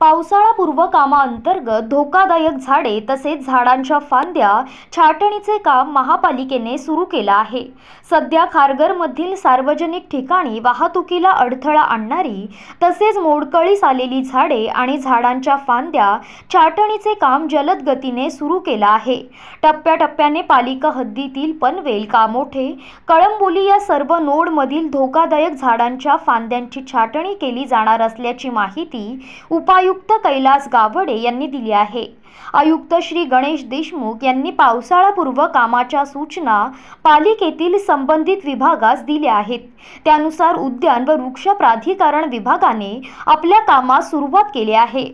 पावसाळापूर्व कामाअंतर्गत धोकादायक झाडे तसेच झाडांच्या फांद्या छाटणीचे काम महापालिकेने सुरू केलं आहे सध्या खारघरमधील सार्वजनिक ठिकाणी वाहतुकीला अडथळा आणणारी तसेच मोडकळीस आलेली झाडे आणि झाडांच्या फांद्या छाटणीचे काम जलद गतीने सुरू केलं आहे टप्प्याटप्प्याने पालिका हद्दीतील पनवेल कामोठे कळंबोली या सर्व नोडमधील धोकादायक झाडांच्या फांद्यांची छाटणी केली जाणार असल्याची माहिती उपाय आयुक्त कैलास गावडे यांनी दिली आहे आयुक्त श्री गणेश देशमुख यांनी पावसाळापूर्व कामाच्या सूचना पालिकेतील संबंधित विभागास दिल्या आहेत त्यानुसार उद्यान व वृक्ष प्राधिकरण विभागाने आपल्या कामास सुरुवात केली आहे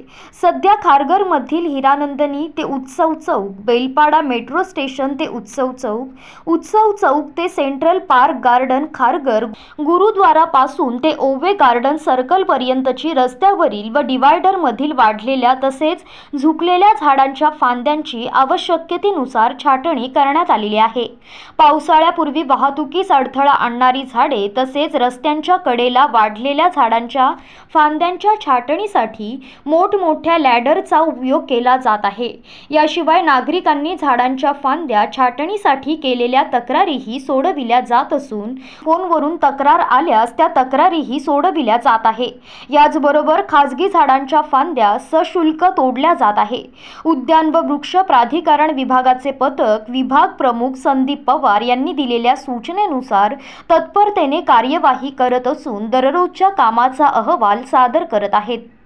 सध्या खारघरमधील हिरानंदनी ते उत्सव चौक बेलपाडा मेट्रो स्टेशन ते उत्सव चौक उत्सव चौक ते सेंट्रल पार्क गार्डन खारघर गुरुद्वारापासून ते ओवे गार्डन सर्कलपर्यंतची रस्त्यावरील व डिवायडर मधील वाढलेल्या तसेच झुकलेल्या झाडांच्या फांद्यांची आवश्यकतेनुसार छाटणी करण्यात आलेली आहे पावसाळ्यापूर्वी वाहतुकीस अडथळा आणणारी झाडे तसेच रस्त्यांच्या कडेला वाढलेल्या झाडांच्या फांद्यांच्या छाटणीसाठी मोठमोठ्या लॅडरचा उपयोग केला जात आहे याशिवाय नागरिकांनी झाडांच्या फांद्या छाटणीसाठी केलेल्या तक्रारीही सोडविल्या जात असून फोनवरून तक्रार आल्यास त्या तक्रारीही सोडविल्या जात आहे याचबरोबर खाजगी झाडांच्या फांद्या सशुल्क तोडल्या जात आहे उद्यान व वृक्ष प्राधिकरण विभागाचे पथक विभाग प्रमुख संदीप पवार यांनी दिलेल्या सूचनेनुसार तत्परतेने कार्यवाही करत असून दररोजच्या कामाचा अहवाल सादर करत आहेत